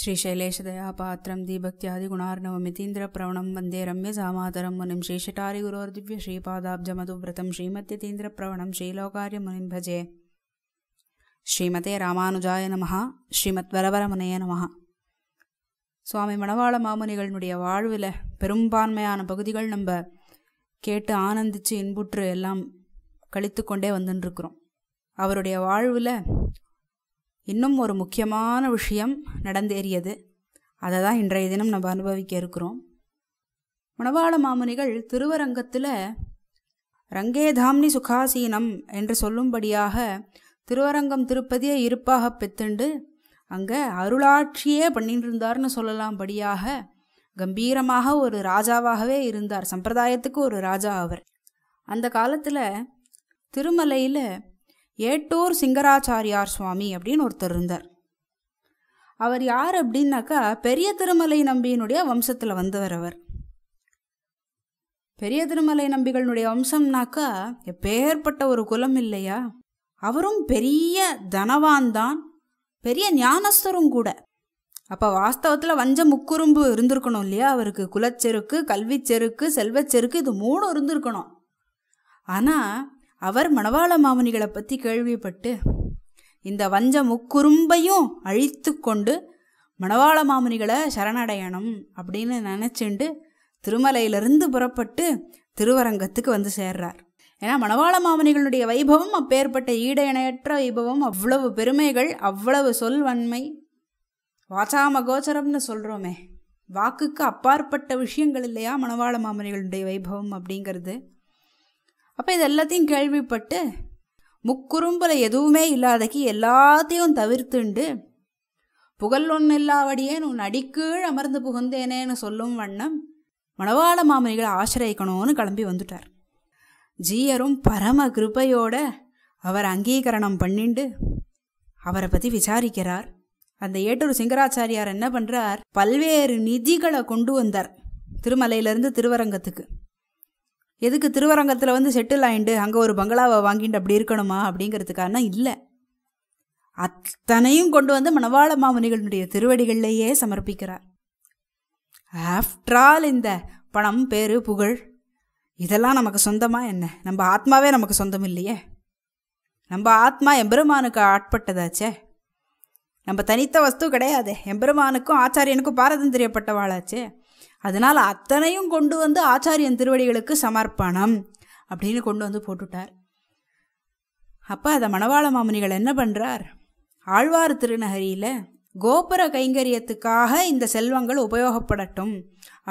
ஸ்ரீ சைலேஷதயா பாத்திரம் தீபக்தியாதி குணார்ணவம் இதீந்திர பிரவணம் வந்தே ரம்ய சாமாதரம் முனிம் ஸ்ரீஷட்டாரி குரோர் திவ்ய ஸ்ரீபாதாப்ஜமது விரதம் தீந்திர பிரவணம் ஸ்ரீலோகாரிய முனிம் பஜே ஸ்ரீமதே ராமானுஜாய நமஹா ஸ்ரீமத் வரவர முனைய நமஹா சுவாமி மணவாள மாமுனிகளினுடைய வாழ்வில் பெரும்பான்மையான பகுதிகள் நம்ம கேட்டு ஆனந்திச்சு இன்புற்று எல்லாம் கழித்து கொண்டே வந்துட்டுருக்குறோம் அவருடைய வாழ்வில் இன்னும் ஒரு முக்கியமான விஷயம் நடந்தேறியது அதை தான் இன்றைய தினம் நம்ம அனுபவிக்க இருக்கிறோம் மணவாள மாமுனிகள் திருவரங்கத்தில் ரங்கேதாம்னி சுகாசீனம் என்று சொல்லும்படியாக திருவரங்கம் திருப்பதியை இருப்பாக பெத்துண்டு அங்கே அருளாட்சியே பண்ணிட்டு இருந்தார்னு சொல்லலாம்படியாக கம்பீரமாக ஒரு ராஜாவாகவே இருந்தார் சம்பிரதாயத்துக்கு ஒரு ராஜா அவர் அந்த காலத்தில் திருமலையில் ஏட்டூர் சிங்கராச்சாரியார் சுவாமி அப்படின்னு ஒருத்தர் இருந்தார் அவர் யார் அப்படின்னாக்கா பெரிய திருமலை நம்பியினுடைய வம்சத்தில் வந்தவர் அவர் பெரிய திருமலை நம்பிகளுடைய வம்சம்னாக்கா எப்பேற்பட்ட ஒரு குலம் இல்லையா அவரும் பெரிய தனவான் தான் பெரிய ஞானஸ்தரும் கூட அப்போ வாஸ்தவத்தில் வஞ்ச முக்குறும்பு இருந்திருக்கணும் இல்லையா அவருக்கு குலச்செருக்கு கல்விச்செருக்கு செல்வச்செருக்கு இது மூணும் இருந்திருக்கணும் ஆனால் அவர் மணவாள மாமுனிகளை பற்றி கேள்விப்பட்டு இந்த வஞ்ச முக்குறும்பையும் அழித்து கொண்டு மணவாள மாமுனிகளை சரணடையணும் அப்படின்னு நினச்சிண்டு திருமலையிலிருந்து புறப்பட்டு திருவரங்கத்துக்கு வந்து சேர்றார் ஏன்னா மணவாள மாமனிகளுடைய வைபவம் அப்பேற்பட்ட ஈட இணையற்ற வைபவம் அவ்வளவு பெருமைகள் அவ்வளவு சொல்வன்மை வாசாமகோச்சரம்னு சொல்கிறோமே வாக்குக்கு அப்பாற்பட்ட விஷயங்கள் இல்லையா மணவாள மாமனிகளுடைய வைபவம் அப்படிங்கிறது அப்போ இது எல்லாத்தையும் கேள்விப்பட்டு முக்குறும்பில் எதுவுமே இல்லாதக்கு எல்லாத்தையும் தவிர்த்துண்டு புகழ் ஒன்று இல்லாவடியே உன் அடிக்கீழ் அமர்ந்து புகுந்தேனேன்னு சொல்லும் வண்ணம் மணவாள மாமனிகளை ஆசிரியக்கணும்னு கிளம்பி வந்துட்டார் ஜீயரும் பரம கிருபையோட அவர் அங்கீகரணம் பண்ணிண்டு அவரை பற்றி விசாரிக்கிறார் அந்த ஏட்டூர் சிங்கராச்சாரியார் என்ன பண்ணுறார் பல்வேறு நிதிகளை கொண்டு வந்தார் திருமலையிலேருந்து திருவரங்கத்துக்கு எதுக்கு திருவரங்கத்தில் வந்து செட்டில் ஆயிண்டு அங்கே ஒரு பங்களாவை வாங்கிட்டு அப்படி இருக்கணுமா அப்படிங்கிறதுக்கான இல்லை அத்தனையும் கொண்டு வந்து மணவாள மாமுனிகளுடைய திருவடிகளிலேயே சமர்ப்பிக்கிறார் ஆஃப்டரால் இந்த பணம் பேரு புகழ் இதெல்லாம் நமக்கு சொந்தமா என்ன நம்ம ஆத்மாவே நமக்கு சொந்தம் இல்லையே நம்ம ஆத்மா எம்பெருமானுக்கு ஆட்பட்டதாச்சே நம்ம தனித்த வஸ்து கிடையாது எம்பெருமானுக்கும் ஆச்சாரியனுக்கும் பாரதம் தெரியப்பட்டவாளாச்சே அதனால் அத்தனையும் கொண்டு வந்து ஆச்சாரியன் திருவடிகளுக்கு சமர்ப்பணம் அப்படின்னு கொண்டு வந்து போட்டுட்டார் அப்போ அதை மணவாள மாமுனிகள் என்ன பண்ணுறார் ஆழ்வார் திருநகரியில் கோபுர கைங்கரியத்துக்காக இந்த செல்வங்கள் உபயோகப்படட்டும்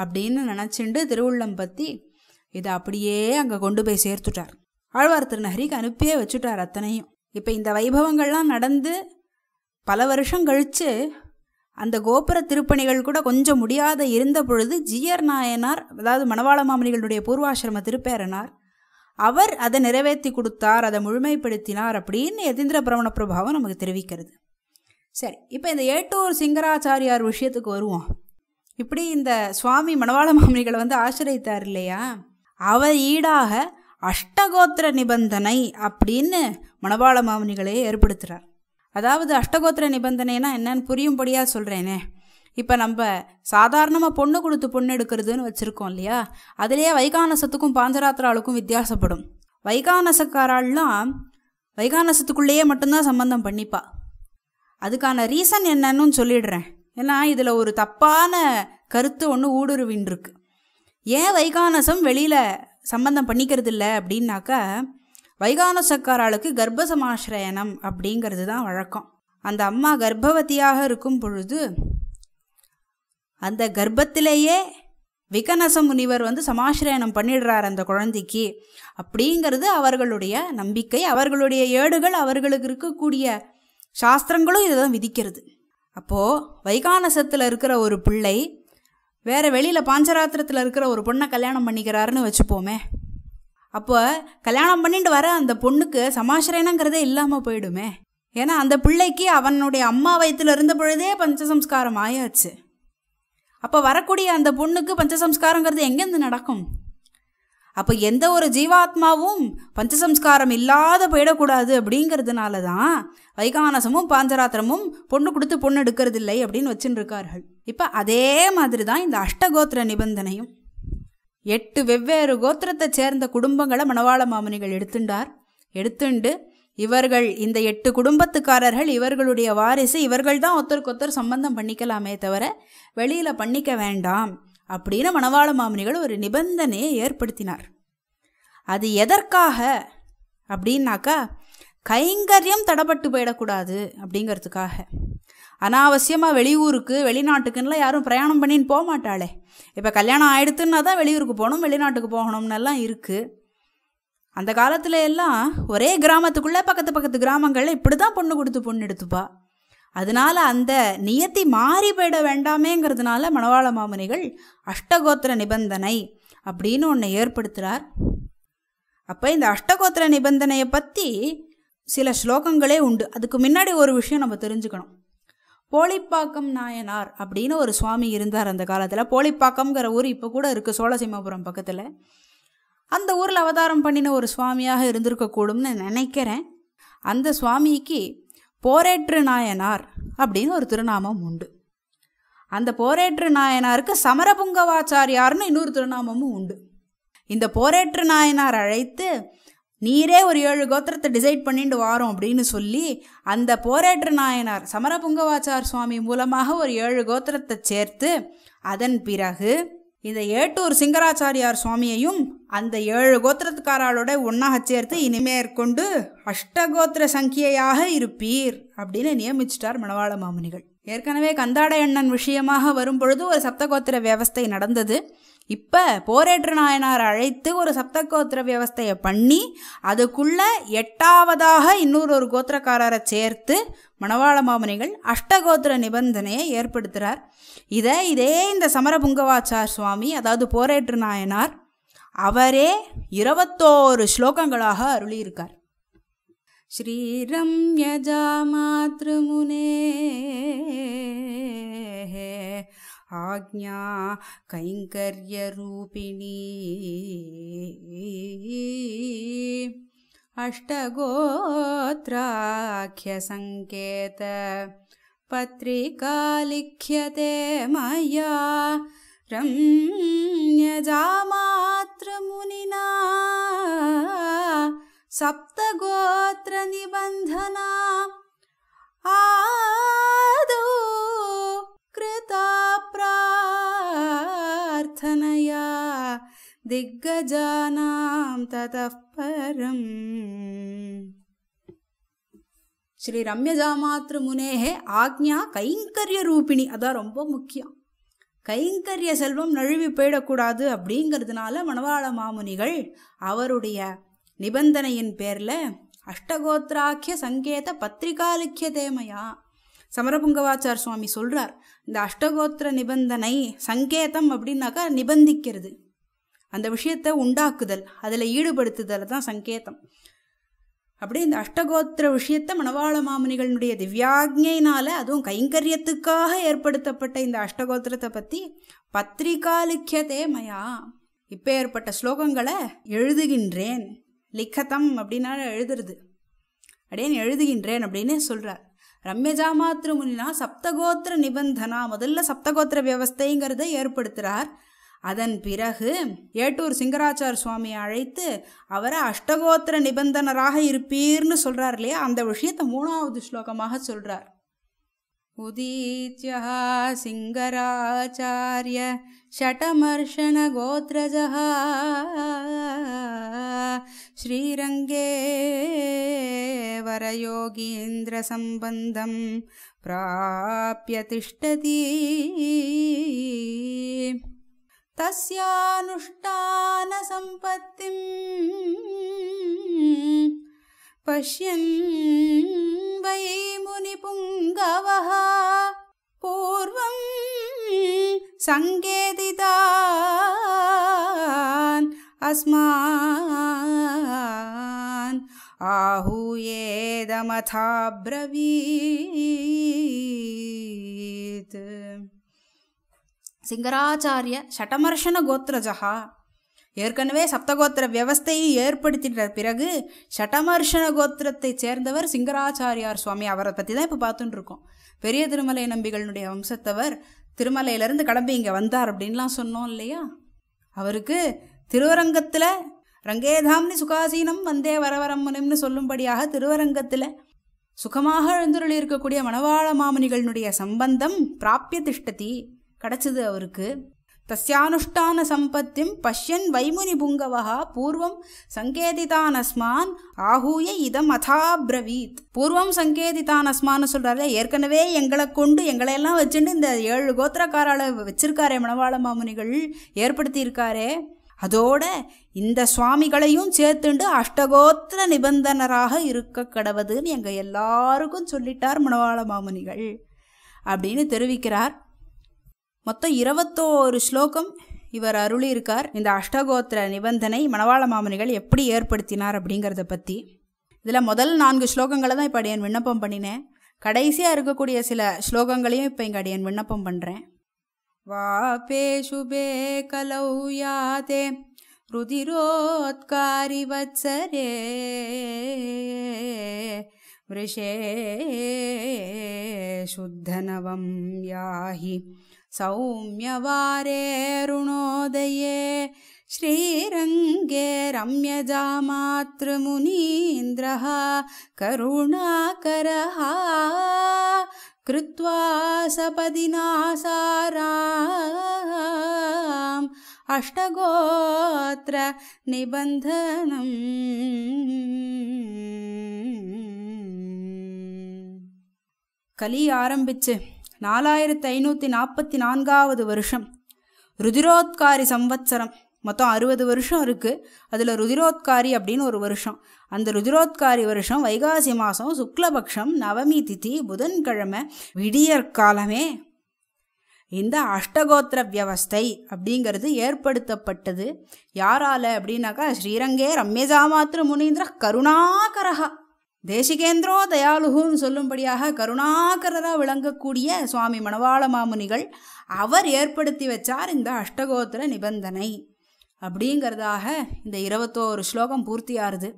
அப்படின்னு நினச்சிண்டு திருவுள்ளம் பற்றி இதை அப்படியே அங்கே கொண்டு போய் சேர்த்துட்டார் ஆழ்வார் திருநகரிக்கு அனுப்பியே வச்சுட்டார் அத்தனையும் இப்போ இந்த வைபவங்கள்லாம் நடந்து பல வருஷம் கழித்து அந்த கோபுர திருப்பணிகள் கூட கொஞ்சம் முடியாத இருந்த பொழுது ஜியர் நாயனார் அதாவது மணவாள மாமனிகளுடைய பூர்வாசிரம திருப்பேரனார் அவர் அதை நிறைவேற்றி கொடுத்தார் அதை முழுமைப்படுத்தினார் அப்படின்னு எதிந்திர பிரவண பிரபாவம் நமக்கு தெரிவிக்கிறது சரி இப்போ இந்த ஏட்டூர் சிங்கராச்சாரியார் விஷயத்துக்கு வருவோம் இப்படி இந்த சுவாமி மணவாள மாமனிகளை வந்து ஆசிரியத்தார் இல்லையா அவர் ஈடாக அஷ்டகோத்திர நிபந்தனை அப்படின்னு மணவாள மாமனிகளை ஏற்படுத்துகிறார் அதாவது அஷ்டகோத்திர நிபந்தனைனா என்னன்னு புரியும்படியாக சொல்கிறேனே இப்போ நம்ம சாதாரணமாக பொண்ணு கொடுத்து பொண்ணு எடுக்கிறதுன்னு வச்சுருக்கோம் இல்லையா அதுலேயே வைகானசத்துக்கும் பாஞ்சராத்திராளுக்கும் வித்தியாசப்படும் வைகானசக்காரால்லாம் வைகானசத்துக்குள்ளேயே மட்டும்தான் சம்பந்தம் பண்ணிப்பா அதுக்கான ரீசன் என்னன்னு சொல்லிடுறேன் ஏன்னா இதில் ஒரு தப்பான கருத்து ஒன்று ஊடுருவின் இருக்கு ஏன் வைகானசம் வெளியில் சம்பந்தம் பண்ணிக்கிறது இல்லை அப்படின்னாக்கா வைகானசக்காராளுக்கு கர்ப்பசமாசிரயணம் அப்படிங்கிறது தான் வழக்கம் அந்த அம்மா கர்ப்பவதியாக இருக்கும் பொழுது அந்த கர்ப்பத்திலேயே விகனச முனிவர் வந்து சமாசிரயணம் பண்ணிடுறார் அந்த குழந்தைக்கு அப்படிங்கிறது அவர்களுடைய நம்பிக்கை அவர்களுடைய ஏடுகள் அவர்களுக்கு இருக்கக்கூடிய சாஸ்திரங்களும் இதை தான் விதிக்கிறது அப்போது வைகானசத்தில் இருக்கிற ஒரு பிள்ளை வேறு வெளியில் பாஞ்சராத்திரத்தில் இருக்கிற ஒரு பொண்ணை கல்யாணம் பண்ணிக்கிறாருன்னு வச்சுப்போமே அப்போ கல்யாணம் பண்ணிட்டு வர அந்த பொண்ணுக்கு சமாசிரயனங்கிறதே இல்லாமல் போயிடுமே ஏன்னா அந்த பிள்ளைக்கு அவனுடைய அம்மா வயத்தில் இருந்த பொழுதே பஞ்சசம்ஸ்காரம் ஆயாச்சு அப்போ வரக்கூடிய அந்த பொண்ணுக்கு பஞ்சசம்ஸ்காரங்கிறது எங்கேருந்து நடக்கும் அப்போ எந்த ஒரு ஜீவாத்மாவும் பஞ்சசம்ஸ்காரம் இல்லாத போயிடக்கூடாது அப்படிங்கிறதுனால தான் வைகானசமும் பாஞ்சராத்திரமும் பொண்ணு கொடுத்து பொண்ணு எடுக்கிறது இல்லை அப்படின்னு வச்சுருக்கார்கள் இப்போ அதே மாதிரி தான் இந்த அஷ்டகோத்திர நிபந்தனையும் எட்டு வெவ்வேறு கோத்திரத்தைச் சேர்ந்த குடும்பங்களை மணவாள மாமனிகள் எடுத்துண்டார் எடுத்துண்டு இவர்கள் இந்த எட்டு குடும்பத்துக்காரர்கள் இவர்களுடைய வாரிசு இவர்கள் தான் ஒருத்தருக்கு ஒருத்தர் சம்பந்தம் பண்ணிக்கலாமே தவிர வெளியில் பண்ணிக்க வேண்டாம் அப்படின்னு மணவாள மாமனிகள் ஒரு நிபந்தனையை ஏற்படுத்தினார் அது எதற்காக அப்படின்னாக்கா கைங்கரியம் தடப்பட்டு போயிடக்கூடாது அப்படிங்கிறதுக்காக அனாவசியமாக வெளியூருக்கு வெளிநாட்டுக்குன்னெலாம் யாரும் பிரயாணம் பண்ணின்னு போக மாட்டாளே இப்போ கல்யாணம் ஆயிடுத்துன்னா தான் வெளியூருக்கு போகணும் வெளிநாட்டுக்கு போகணும்னெல்லாம் இருக்குது அந்த காலத்தில் எல்லாம் ஒரே கிராமத்துக்குள்ளே பக்கத்து பக்கத்து கிராமங்களில் இப்படி தான் பொண்ணு கொடுத்து பொண்ணு எடுத்துப்பா அதனால அந்த நியத்தி மாறி போயிட வேண்டாமேங்கிறதுனால மணவாள மாமுனிகள் அஷ்டகோத்திர நிபந்தனை அப்படின்னு ஒன்று ஏற்படுத்துகிறார் அப்போ இந்த அஷ்டகோத்திர நிபந்தனையை பற்றி சில ஸ்லோகங்களே உண்டு அதுக்கு முன்னாடி ஒரு விஷயம் நம்ம தெரிஞ்சுக்கணும் போலிப்பாக்கம் நாயனார் அப்படின்னு ஒரு சுவாமி இருந்தார் அந்த காலத்தில் போலிப்பாக்கம்ங்கிற ஊர் இப்போ கூட இருக்குது சோழசிம்மபுரம் பக்கத்தில் அந்த ஊரில் அவதாரம் பண்ணின ஒரு சுவாமியாக இருந்திருக்கக்கூடும்னு நினைக்கிறேன் அந்த சுவாமிக்கு போரேற்று நாயனார் அப்படின்னு ஒரு திருநாமம் உண்டு அந்த போரேற்று நாயனாருக்கு சமரபுங்கவாச்சாரியார்னு இன்னொரு திருநாமமும் உண்டு இந்த போரேற்று நாயனார் அழைத்து நீரே ஒரு ஏழு கோத்திரத்தை டிசைட் பண்ணிட்டு வாரோம் அப்படின்னு சொல்லி அந்த போரேற்ற நாயனார் சமரபுங்கவாச்சார் சுவாமி மூலமாக ஒரு ஏழு கோத்திரத்தை சேர்த்து அதன் பிறகு இந்த ஏட்டூர் சிங்கராச்சாரியார் சுவாமியையும் அந்த ஏழு கோத்திரத்துக்காராளோட ஒன்றாக சேர்த்து இனிமேற்கொண்டு அஷ்டகோத்திர சங்கியையாக இருப்பீர் அப்படின்னு நியமிச்சிட்டார் மணவாள மாமுனிகள் ஏற்கனவே கந்தாட எண்ணன் விஷயமாக வரும்பொழுது ஒரு சப்தகோத்திர வியவஸ்தை நடந்தது இப்போ போரேற்று நாயனார் அழைத்து ஒரு சப்தகோத்திர வியவஸ்தையை பண்ணி அதுக்குள்ளே எட்டாவதாக இன்னொரு ஒரு கோத்திரக்காரரை சேர்த்து மணவாள மாமனிகள் அஷ்டகோத்திர நிபந்தனையை ஏற்படுத்துகிறார் இதை இதே இந்த சமரபுங்கவாச்சார் சுவாமி அதாவது போரேற்று நாயனார் அவரே இருபத்தோரு ஸ்லோகங்களாக அருளியிருக்கார் श्रीरम्यजामातृमुने आज्ञा कैङ्कर्यरूपिणी लिख्यते मया रम्यजामातृमुनिना सप्तगोत्रनिबन्धना நிபந்தனா ஆது प्रार्थनया दिग्गजानां ततः ததப்பரம் ஸ்ரீ ரம்யஜாமாத்ரு முனேகே ஆக்ஞா கைங்கரிய ரூபிணி அதான் ரொம்ப முக்கியம் கைங்கரிய செல்வம் நழுவி போயிடக்கூடாது அப்படிங்கிறதுனால மணவாள மாமுனிகள் அவருடைய நிபந்தனையின் பேரில் அஷ்டகோத்ராக்கிய சங்கேத பத்திரிகாலுக்கிய தேமையா சமரபுங்கவாச்சார் சுவாமி சொல்கிறார் இந்த அஷ்டகோத்திர நிபந்தனை சங்கேதம் அப்படின்னாக்கா நிபந்திக்கிறது அந்த விஷயத்தை உண்டாக்குதல் அதில் ஈடுபடுத்துதல் தான் சங்கேதம் அப்படி இந்த அஷ்டகோத்திர விஷயத்தை மணவாள மாமுனிகளினுடைய திவ்யாக்ஞையினால் அதுவும் கைங்கரியத்துக்காக ஏற்படுத்தப்பட்ட இந்த அஷ்டகோத்திரத்தை பற்றி பத்திரிகாலிக்கியதே மயா ஏற்பட்ட ஸ்லோகங்களை எழுதுகின்றேன் லிக்கத்தம் அப்படின்னா எழுதுறது அடே நீ எழுதுகின்றேன் அப்படின்னு சொல்கிறார் ரம்யஜா மாத்திர முனினா சப்தகோத்திர நிபந்தனா முதல்ல சப்தகோத்திர வியவஸ்தைங்கிறத ஏற்படுத்துகிறார் அதன் பிறகு ஏட்டூர் சிங்கராச்சார் சுவாமியை அழைத்து அவரை அஷ்டகோத்திர நிபந்தனராக இருப்பீர்னு சொல்கிறார் இல்லையா அந்த விஷயத்தை மூணாவது ஸ்லோகமாக சொல்கிறார் उदीत्यः शटमर्षणगोत्रजः श्रीरङ्गे वरयोगीन्द्रसम्बन्धं प्राप्य तिष्ठति तस्यानुष्ठानसम्पत्तिं पश्यन् मुनिपुङ्गवः पूर्वं सङ्केतितान् अस्मान् आहूयेदमथा ब्रवीत् शिङ्गराचार्य गोत्रजः। ஏற்கனவே சப்தகோத்திர வியவஸ்தையை ஏற்படுத்தின்ற பிறகு சட்டமர்ஷன கோத்திரத்தை சேர்ந்தவர் சிங்கராச்சாரியார் சுவாமி அவரை பற்றி தான் இப்போ பார்த்துட்டு இருக்கோம் பெரிய திருமலை நம்பிகளுடைய வம்சத்தவர் திருமலையிலேருந்து கிளம்பி இங்கே வந்தார் அப்படின்லாம் சொன்னோம் இல்லையா அவருக்கு திருவரங்கத்தில் ரங்கேதாம்னி சுகாசீனம் வந்தே வரவரம்மனம்னு சொல்லும்படியாக திருவரங்கத்தில் சுகமாக எழுந்துருளி இருக்கக்கூடிய மணவாள மாமனிகளினுடைய சம்பந்தம் பிராப்பிய திஷ்டதி கிடச்சிது அவருக்கு வைமுனி पश्यन् பூர்வம் சங்கேதிதான் அஸ்மான் ஆகூய இதம் அதாபிரவீத் பூர்வம் சங்கேதிதான் அஸ்மான்னு சொல்கிறாரு ஏற்கனவே எங்களை கொண்டு எங்களையெல்லாம் வச்சுட்டு இந்த ஏழு கோத்திரக்காரால் வச்சிருக்காரே மணவாள மாமுனிகள் ஏற்படுத்தியிருக்காரே அதோட இந்த சுவாமிகளையும் சேர்த்துண்டு அஷ்டகோத்திர நிபந்தனராக இருக்க கடவுதுன்னு எங்கள் எல்லாருக்கும் சொல்லிட்டார் மணவாள மாமுனிகள் அப்படின்னு தெரிவிக்கிறார் மொத்தம் இருபத்தோரு ஸ்லோகம் இவர் அருளியிருக்கார் இந்த அஷ்டகோத்திர நிபந்தனை மணவாள மாமனிகள் எப்படி ஏற்படுத்தினார் அப்படிங்கிறத பற்றி இதில் முதல் நான்கு ஸ்லோகங்களை தான் இப்போ அடையன் விண்ணப்பம் பண்ணினேன் கடைசியாக இருக்கக்கூடிய சில ஸ்லோகங்களையும் இப்போ இங்கே அடையன் விண்ணப்பம் பண்ணுறேன் வாபேஷுபே கலௌ யாதே रुधिरोत्कारि वत्सरे सौम्यवारेऽरुणोदये श्रीरङ्गे रम्यजामातृमुनीन्द्रः करुणाकरः कृत्वा नासाराम् अष्टगोत्र निबन्धनम् कली आरम्भिच् நாலாயிரத்தி ஐநூற்றி நாற்பத்தி நான்காவது வருஷம் ருதிரோத்காரி சம்வத்சரம் மொத்தம் அறுபது வருஷம் இருக்குது அதில் ருதிரோத்காரி அப்படின்னு ஒரு வருஷம் அந்த ருதிரோத்காரி வருஷம் வைகாசி மாதம் சுக்லபக்ஷம் நவமி திதி புதன்கிழமை விடியற் காலமே இந்த அஷ்டகோத்திர வியவஸ்தை அப்படிங்கிறது ஏற்படுத்தப்பட்டது யாரால அப்படின்னாக்கா ஸ்ரீரங்கே ரம்யஜாமாத்திர முனீந்திர கருணாகரகா தேசிகேந்திரோ தயாலுகுன்னு சொல்லும்படியாக கருணாகரராக விளங்கக்கூடிய சுவாமி மணவாள மாமுனிகள் அவர் ஏற்படுத்தி வச்சார் இந்த அஷ்டகோத்திர நிபந்தனை அப்படிங்கிறதாக இந்த இருபத்தோரு ஸ்லோகம் பூர்த்தியாருது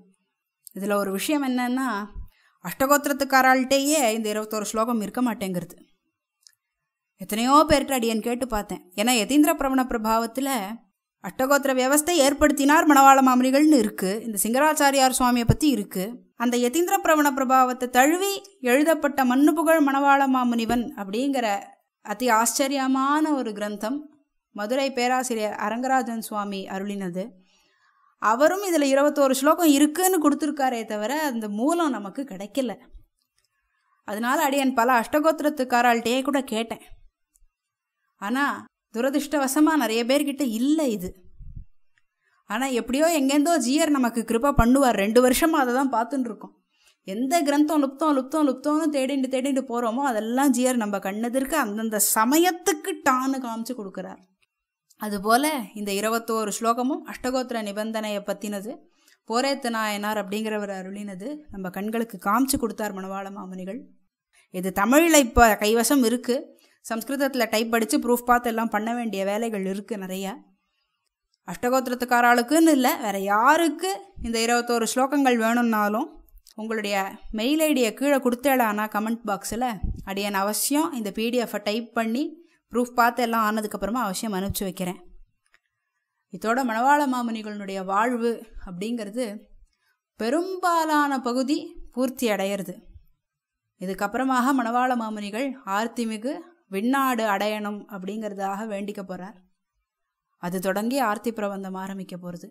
இதில் ஒரு விஷயம் என்னன்னா அஷ்டகோத்திரத்துக்காரால்கிட்டேயே இந்த இருபத்தோரு ஸ்லோகம் இருக்க மாட்டேங்கிறது எத்தனையோ பேர்கிட்ட அடியன் கேட்டு பார்த்தேன் ஏன்னா யதீந்திர பிரபண பிரபாவத்தில் அஷ்டகோத்திர வியவஸ்தை ஏற்படுத்தினார் மணவாள மாமரிகள்னு இருக்குது இந்த சிங்கராச்சாரியார் சுவாமியை பற்றி இருக்குது அந்த யதீந்திர பிரவண பிரபாவத்தை தழுவி எழுதப்பட்ட மண்ணு புகழ் மணவாள மாமுனிவன் அப்படிங்கிற அதி ஆச்சரியமான ஒரு கிரந்தம் மதுரை பேராசிரியர் அரங்கராஜன் சுவாமி அருளினது அவரும் இதில் இருபத்தோரு ஸ்லோகம் இருக்குன்னு கொடுத்துருக்காரே தவிர அந்த மூலம் நமக்கு கிடைக்கல அதனால் அடியன் பல அஷ்டகோத்திரத்துக்காரால்கிட்டே கூட கேட்டேன் ஆனால் துரதிருஷ்டவசமாக நிறைய பேர்கிட்ட இல்லை இது ஆனால் எப்படியோ எங்கேருந்தோ ஜியர் நமக்கு கிருப்பா பண்ணுவார் ரெண்டு வருஷமாக அதை தான் பார்த்துட்டு இருக்கோம் எந்த கிரந்தம் லுப்தம் லுப்தம் லுப்தம்னு தேடிண்டு தேடிண்டு போகிறோமோ அதெல்லாம் ஜியர் நம்ம கண்ணெதிர்க்கு அந்தந்த சமயத்துக்கு டான்னு காமிச்சு கொடுக்குறார் அதுபோல் இந்த இருபத்தோரு ஸ்லோகமும் அஷ்டகோத்திர நிபந்தனையை பற்றினது போரேத்த நாயனார் அப்படிங்கிறவர் அருளினது நம்ம கண்களுக்கு காமிச்சு கொடுத்தார் மனவாள மாமுனிகள் இது தமிழில் இப்போ கைவசம் இருக்குது சம்ஸ்கிருதத்தில் டைப் அடித்து ப்ரூஃப் பார்த்து எல்லாம் பண்ண வேண்டிய வேலைகள் இருக்குது நிறையா அஷ்டகோத்திரத்துக்காராளுக்குன்னு இல்லை வேறு யாருக்கு இந்த இருபத்தோரு ஸ்லோகங்கள் வேணும்னாலும் உங்களுடைய மெயில் ஐடியை கீழே கொடுத்தேடானா கமெண்ட் பாக்ஸில் அடியன் அவசியம் இந்த பிடிஎஃபை டைப் பண்ணி ப்ரூஃப் பார்த்து எல்லாம் ஆனதுக்கப்புறமா அவசியம் அனுப்பிச்சி வைக்கிறேன் இதோட மணவாள மாமுனிகளுடைய வாழ்வு அப்படிங்கிறது பெரும்பாலான பகுதி பூர்த்தி அடையிறது இதுக்கப்புறமாக மணவாள மாமுனிகள் ஆர்த்தி மிகு விண்ணாடு அடையணும் அப்படிங்கிறதாக வேண்டிக்க போகிறார் அது தொடங்கி ஆர்த்தி பிரபந்தம் ஆரம்பிக்க போகிறது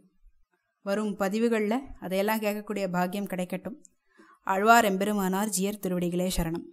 வரும் பதிவுகளில் அதையெல்லாம் கேட்கக்கூடிய பாக்கியம் கிடைக்கட்டும் ஆழ்வார் எம்பெருமானார் ஜியர் திருவடிகளே சரணம்